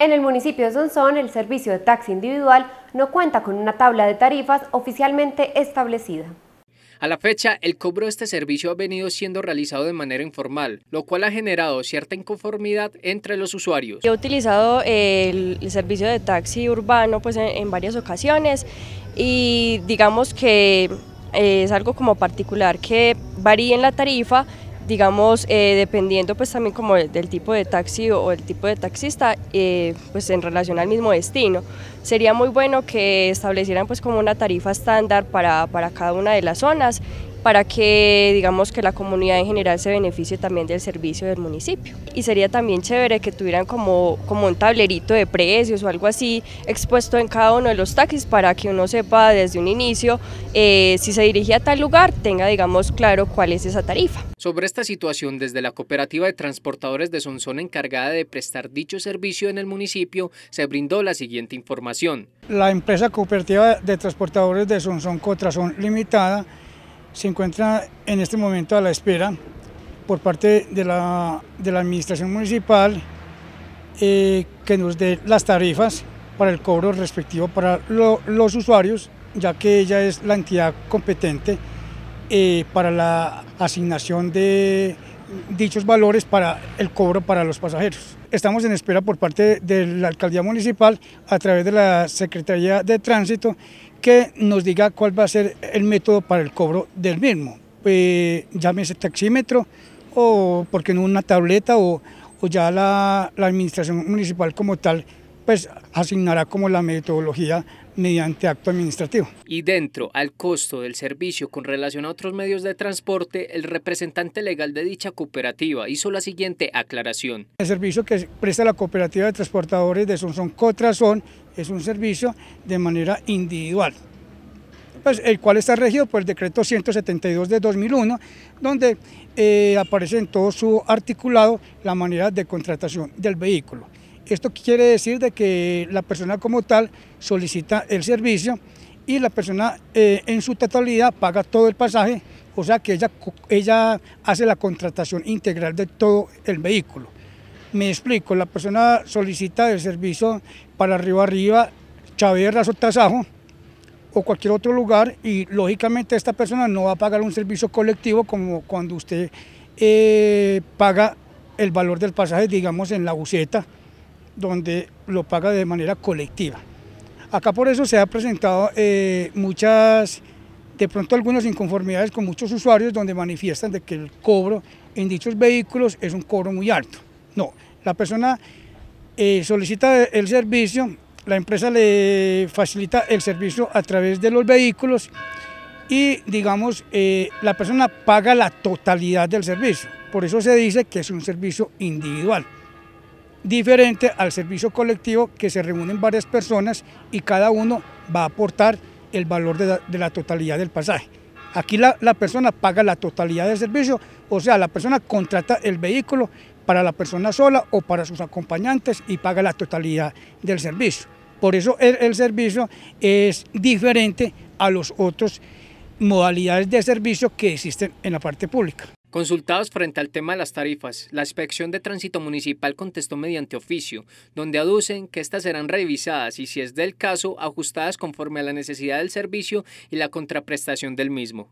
En el municipio de Sonsón, el servicio de taxi individual no cuenta con una tabla de tarifas oficialmente establecida. A la fecha, el cobro de este servicio ha venido siendo realizado de manera informal, lo cual ha generado cierta inconformidad entre los usuarios. he utilizado eh, el, servicio de taxi urbano pues, en, varias ocasiones y digamos que eh, es algo como particular que varía en la tarifa, digamos, eh, dependiendo pues también como del tipo de taxi o, el tipo de taxista, eh, pues en relación al mismo destino. Sería muy bueno que establecieran pues como una tarifa estándar para, para cada una de las zonas para que digamos que la comunidad en general se beneficie también del servicio del municipio. Y sería también chévere que tuvieran como, como un tablerito de precios o algo así expuesto en cada uno de los taxis para que uno sepa desde un inicio eh, si se dirige a tal lugar, tenga digamos claro cuál es esa tarifa. Sobre esta situación, desde la Cooperativa de Transportadores de Sonsón encargada de prestar dicho servicio en el municipio, se brindó la siguiente información. La empresa cooperativa de transportadores de Sonsón Cotrasón Limitada se encuentra en este momento a la espera por parte de la, administración municipal eh, que nos dé las tarifas para el cobro respectivo para los usuarios, ya que ella es la entidad competente eh, para la asignación de dichos valores para el cobro para los pasajeros. Estamos en espera por parte de la Alcaldía Municipal a través de la Secretaría de Tránsito que nos diga cuál va a ser el método para el cobro del mismo, pues llámese taxímetro o porque no una tableta o, ya la, la administración municipal como tal pues asignará como la metodología mediante acto administrativo. Y dentro al costo del servicio con relación a otros medios de transporte, el representante legal de dicha cooperativa hizo la siguiente aclaración. El servicio que presta la cooperativa de transportadores de sonson Cotrazón es un servicio de manera individual, pues, el cual está regido por el decreto 172 de 2001, donde eh, aparece en todo su articulado la manera de contratación del vehículo. Esto quiere decir de que la persona como tal solicita el servicio y la persona eh, en su totalidad paga todo el pasaje, o sea que ella, ella hace la contratación integral de todo el vehículo. Me explico, la persona solicita el servicio para arriba arriba, chavier o Tazajo o cualquier otro lugar y lógicamente esta persona no va a pagar un servicio colectivo como cuando usted eh, paga el valor del pasaje, digamos, en la buceta donde lo paga de manera colectiva. Acá por eso se ha presentado eh, muchas, de pronto algunas inconformidades con muchos usuarios donde manifiestan de que el cobro en dichos vehículos es un cobro muy alto. No, la persona eh, solicita el servicio, la empresa le facilita el servicio a través de los vehículos y digamos eh, la persona paga la totalidad del servicio. Por eso se dice que es un servicio individual diferente al servicio colectivo que se reúnen varias personas y cada uno va a aportar el valor de la, totalidad del pasaje. Aquí la, persona paga la totalidad del servicio, o sea, la persona contrata el vehículo para la persona sola o para sus acompañantes y paga la totalidad del servicio. Por eso el, el servicio es diferente a los otros modalidades de servicio que existen en la parte pública. Consultados frente al tema de las tarifas, la Inspección de Tránsito Municipal contestó mediante oficio, donde aducen que estas serán revisadas y, si es del caso, ajustadas conforme a la necesidad del servicio y la contraprestación del mismo.